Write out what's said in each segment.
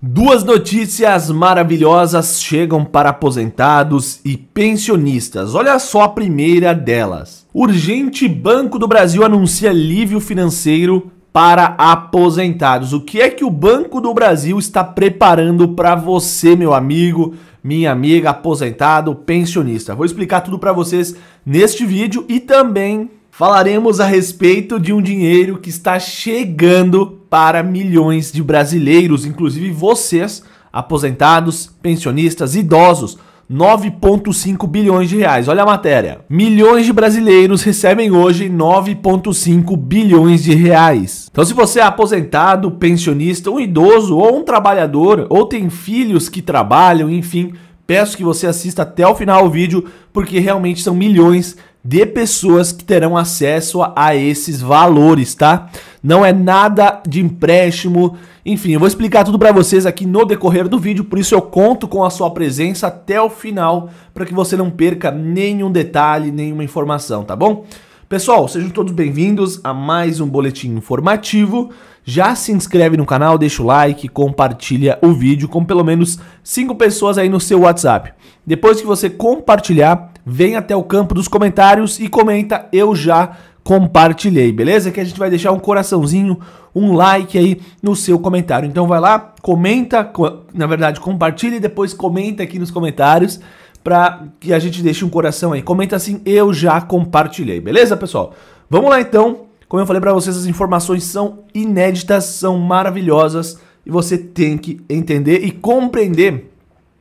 Duas notícias maravilhosas chegam para aposentados e pensionistas. Olha só a primeira delas. Urgente Banco do Brasil anuncia alívio financeiro para aposentados. O que é que o Banco do Brasil está preparando para você, meu amigo, minha amiga, aposentado, pensionista? Vou explicar tudo para vocês neste vídeo e também falaremos a respeito de um dinheiro que está chegando para milhões de brasileiros, inclusive vocês, aposentados, pensionistas, idosos. 9,5 bilhões de reais. Olha a matéria. Milhões de brasileiros recebem hoje 9,5 bilhões de reais. Então, se você é aposentado, pensionista, um idoso ou um trabalhador, ou tem filhos que trabalham, enfim, peço que você assista até o final do vídeo, porque realmente são milhões de pessoas que terão acesso a esses valores, tá? Não é nada de empréstimo. Enfim, eu vou explicar tudo para vocês aqui no decorrer do vídeo, por isso eu conto com a sua presença até o final para que você não perca nenhum detalhe, nenhuma informação, tá bom? Pessoal, sejam todos bem-vindos a mais um boletim informativo. Já se inscreve no canal, deixa o like, compartilha o vídeo com pelo menos 5 pessoas aí no seu WhatsApp. Depois que você compartilhar, vem até o campo dos comentários e comenta eu já compartilhei, beleza? Que a gente vai deixar um coraçãozinho, um like aí no seu comentário. Então vai lá, comenta, na verdade compartilha e depois comenta aqui nos comentários para que a gente deixe um coração aí. Comenta assim, eu já compartilhei, beleza, pessoal? Vamos lá então. Como eu falei para vocês, as informações são inéditas, são maravilhosas e você tem que entender e compreender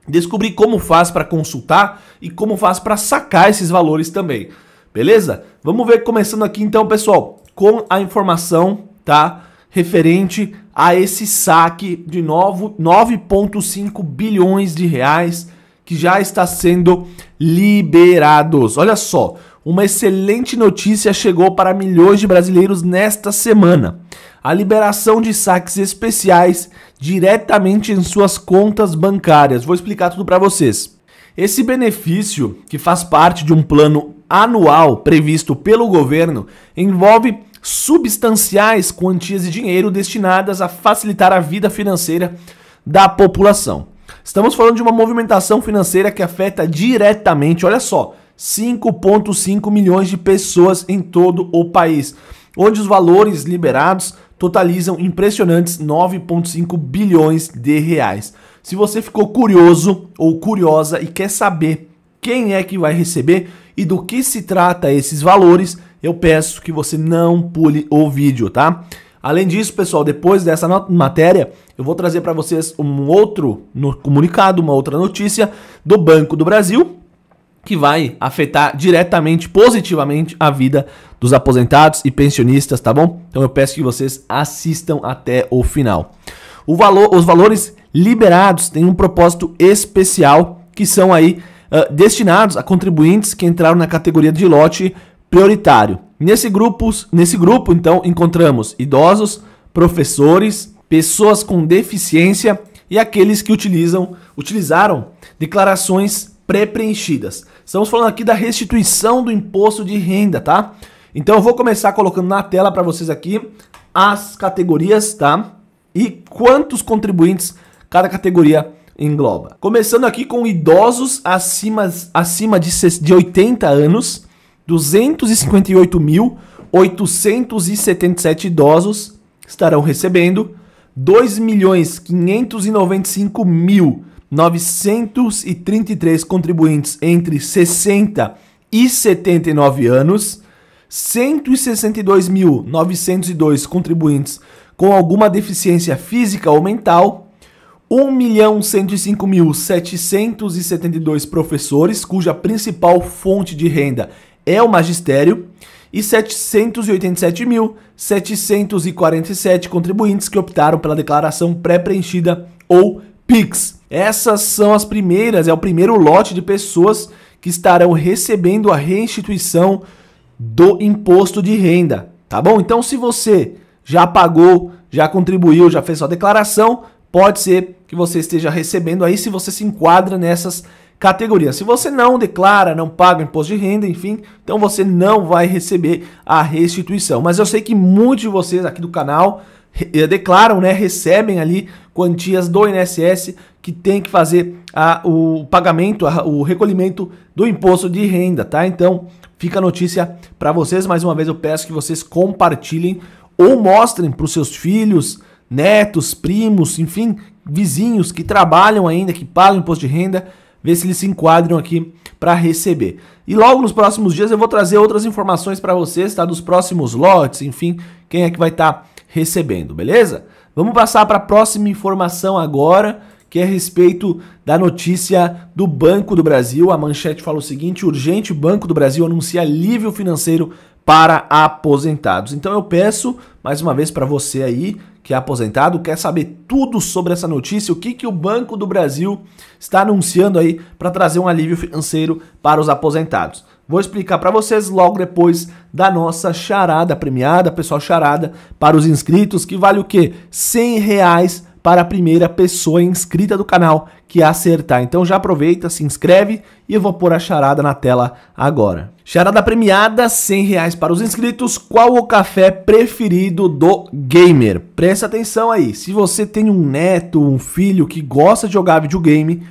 descobrir como faz para consultar e como faz para sacar esses valores também. Beleza? Vamos ver começando aqui então, pessoal, com a informação, tá? Referente a esse saque de 9,5 bilhões de reais que já está sendo liberados. Olha só, uma excelente notícia chegou para milhões de brasileiros nesta semana a liberação de saques especiais diretamente em suas contas bancárias. Vou explicar tudo para vocês. Esse benefício, que faz parte de um plano anual previsto pelo governo, envolve substanciais quantias de dinheiro destinadas a facilitar a vida financeira da população. Estamos falando de uma movimentação financeira que afeta diretamente, olha só, 5,5 milhões de pessoas em todo o país, onde os valores liberados totalizam impressionantes 9,5 bilhões de reais. Se você ficou curioso ou curiosa e quer saber quem é que vai receber e do que se trata esses valores, eu peço que você não pule o vídeo, tá? Além disso, pessoal, depois dessa matéria, eu vou trazer para vocês um outro comunicado, uma outra notícia do Banco do Brasil, que vai afetar diretamente, positivamente, a vida dos aposentados e pensionistas, tá bom? Então eu peço que vocês assistam até o final. O valor, os valores liberados têm um propósito especial que são aí uh, destinados a contribuintes que entraram na categoria de lote prioritário. Nesse grupo, nesse grupo então encontramos idosos, professores, pessoas com deficiência e aqueles que utilizam utilizaram declarações pré-preenchidas. Estamos falando aqui da restituição do imposto de renda, tá? Então eu vou começar colocando na tela para vocês aqui as categorias, tá? E quantos contribuintes cada categoria engloba. Começando aqui com idosos acima, acima de, de 80 anos, 258.877 idosos estarão recebendo 2.595.000 milhões mil 933 contribuintes entre 60 e 79 anos, 162.902 contribuintes com alguma deficiência física ou mental, 1.105.772 professores, cuja principal fonte de renda é o magistério, e 787.747 contribuintes que optaram pela declaração pré-preenchida ou PIX. Essas são as primeiras, é o primeiro lote de pessoas que estarão recebendo a reinstituição do imposto de renda, tá bom? Então, se você já pagou, já contribuiu, já fez sua declaração, pode ser que você esteja recebendo aí se você se enquadra nessas categorias. Se você não declara, não paga imposto de renda, enfim, então você não vai receber a restituição. Mas eu sei que muitos de vocês aqui do canal eh, declaram, né, recebem ali quantias do INSS que tem que fazer a, o pagamento, a, o recolhimento do imposto de renda, tá? Então, fica a notícia para vocês. Mais uma vez, eu peço que vocês compartilhem ou mostrem para os seus filhos, netos, primos, enfim, vizinhos que trabalham ainda, que pagam imposto de renda, ver se eles se enquadram aqui para receber. E logo nos próximos dias eu vou trazer outras informações para vocês, tá? Dos próximos lotes, enfim, quem é que vai estar tá recebendo, beleza? Vamos passar para a próxima informação agora que é a respeito da notícia do Banco do Brasil. A manchete fala o seguinte: urgente, Banco do Brasil anuncia alívio financeiro para aposentados. Então eu peço mais uma vez para você aí que é aposentado, quer saber tudo sobre essa notícia, o que, que o Banco do Brasil está anunciando aí para trazer um alívio financeiro para os aposentados. Vou explicar para vocês logo depois da nossa charada premiada, pessoal, charada para os inscritos, que vale o quê? 100 reais para a primeira pessoa inscrita do canal que é acertar. Então já aproveita, se inscreve e eu vou pôr a charada na tela agora. Charada premiada, 100 reais para os inscritos. Qual o café preferido do gamer? Presta atenção aí. Se você tem um neto, um filho que gosta de jogar videogame,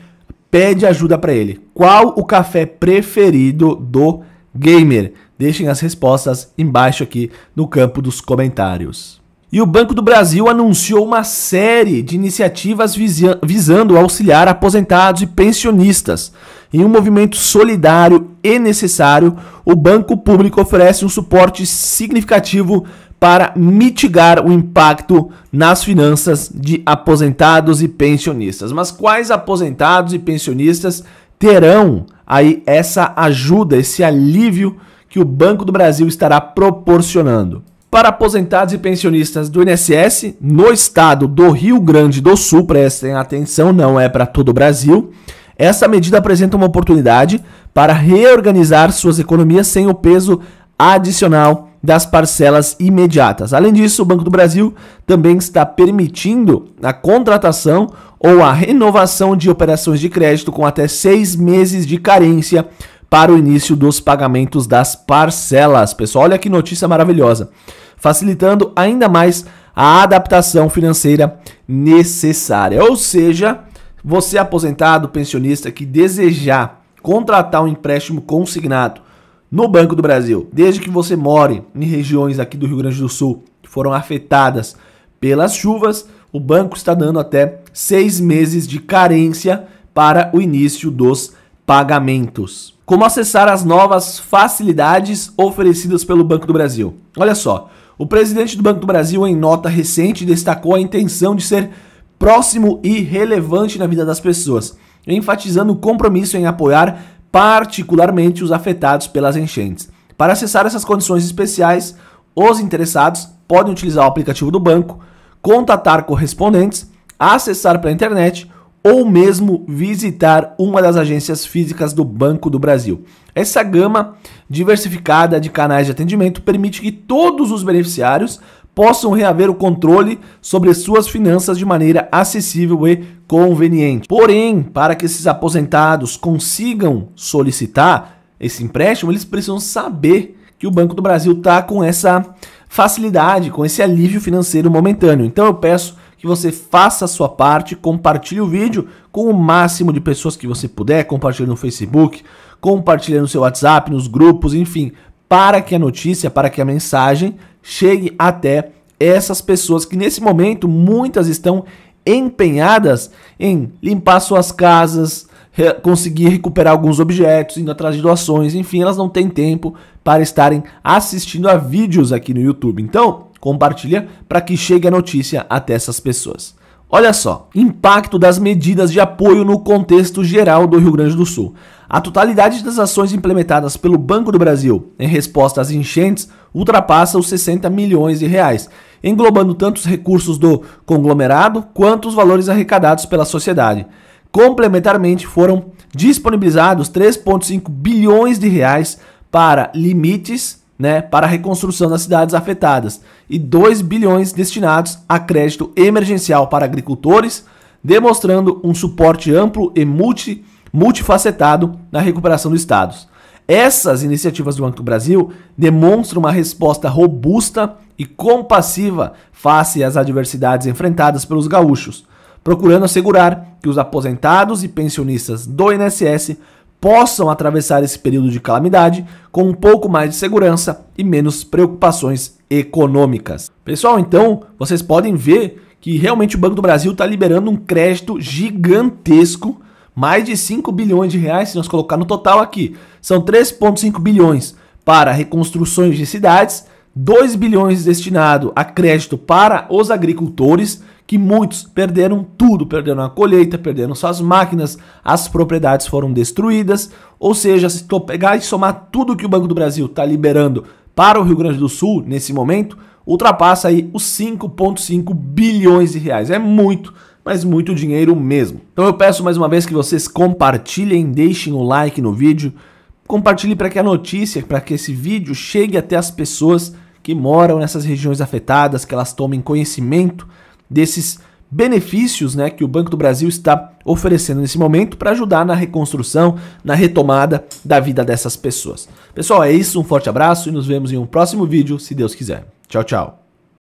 pede ajuda para ele. Qual o café preferido do gamer? Deixem as respostas embaixo aqui no campo dos comentários. E o Banco do Brasil anunciou uma série de iniciativas visando auxiliar aposentados e pensionistas. Em um movimento solidário e necessário, o Banco Público oferece um suporte significativo para mitigar o impacto nas finanças de aposentados e pensionistas. Mas quais aposentados e pensionistas terão aí essa ajuda, esse alívio que o Banco do Brasil estará proporcionando? para aposentados e pensionistas do INSS no estado do Rio Grande do Sul, prestem atenção, não é para todo o Brasil. Essa medida apresenta uma oportunidade para reorganizar suas economias sem o peso adicional das parcelas imediatas. Além disso, o Banco do Brasil também está permitindo a contratação ou a renovação de operações de crédito com até seis meses de carência para o início dos pagamentos das parcelas. Pessoal, olha que notícia maravilhosa. Facilitando ainda mais a adaptação financeira necessária. Ou seja, você aposentado, pensionista que desejar contratar um empréstimo consignado no Banco do Brasil, desde que você more em regiões aqui do Rio Grande do Sul que foram afetadas pelas chuvas, o banco está dando até seis meses de carência para o início dos pagamentos. Como acessar as novas facilidades oferecidas pelo Banco do Brasil? Olha só, o presidente do Banco do Brasil, em nota recente, destacou a intenção de ser próximo e relevante na vida das pessoas, enfatizando o compromisso em apoiar particularmente os afetados pelas enchentes. Para acessar essas condições especiais, os interessados podem utilizar o aplicativo do banco, contatar correspondentes, acessar pela internet ou mesmo visitar uma das agências físicas do Banco do Brasil. Essa gama diversificada de canais de atendimento permite que todos os beneficiários possam reaver o controle sobre suas finanças de maneira acessível e conveniente. Porém, para que esses aposentados consigam solicitar esse empréstimo, eles precisam saber que o Banco do Brasil está com essa facilidade, com esse alívio financeiro momentâneo. Então eu peço que você faça a sua parte, compartilhe o vídeo com o máximo de pessoas que você puder, compartilhe no Facebook, compartilhe no seu WhatsApp, nos grupos, enfim, para que a notícia, para que a mensagem chegue até essas pessoas que nesse momento muitas estão empenhadas em limpar suas casas, conseguir recuperar alguns objetos, indo atrás de doações, enfim, elas não têm tempo para estarem assistindo a vídeos aqui no YouTube. Então, compartilha para que chegue a notícia até essas pessoas. Olha só, impacto das medidas de apoio no contexto geral do Rio Grande do Sul. A totalidade das ações implementadas pelo Banco do Brasil em resposta às enchentes ultrapassa os 60 milhões de reais, englobando tanto os recursos do conglomerado quanto os valores arrecadados pela sociedade. Complementarmente, foram disponibilizados 3,5 bilhões de reais para limites né, para a reconstrução das cidades afetadas e 2 bilhões destinados a crédito emergencial para agricultores, demonstrando um suporte amplo e multi, multifacetado na recuperação dos estados. Essas iniciativas do Banco do Brasil demonstram uma resposta robusta e compassiva face às adversidades enfrentadas pelos gaúchos, procurando assegurar que os aposentados e pensionistas do INSS possam atravessar esse período de calamidade com um pouco mais de segurança e menos preocupações econômicas. Pessoal, então vocês podem ver que realmente o Banco do Brasil está liberando um crédito gigantesco, mais de 5 bilhões de reais, se nós colocar no total aqui, são 3,5 bilhões para reconstruções de cidades, 2 bilhões destinado a crédito para os agricultores que muitos perderam tudo, perderam a colheita, perderam suas máquinas, as propriedades foram destruídas. Ou seja, se tu pegar e somar tudo que o Banco do Brasil está liberando para o Rio Grande do Sul nesse momento, ultrapassa aí os 5,5 bilhões de reais. É muito, mas muito dinheiro mesmo. Então eu peço mais uma vez que vocês compartilhem, deixem o like no vídeo, compartilhe para que a notícia, para que esse vídeo chegue até as pessoas que moram nessas regiões afetadas, que elas tomem conhecimento desses benefícios né, que o Banco do Brasil está oferecendo nesse momento para ajudar na reconstrução, na retomada da vida dessas pessoas. Pessoal, é isso, um forte abraço e nos vemos em um próximo vídeo, se Deus quiser. Tchau, tchau.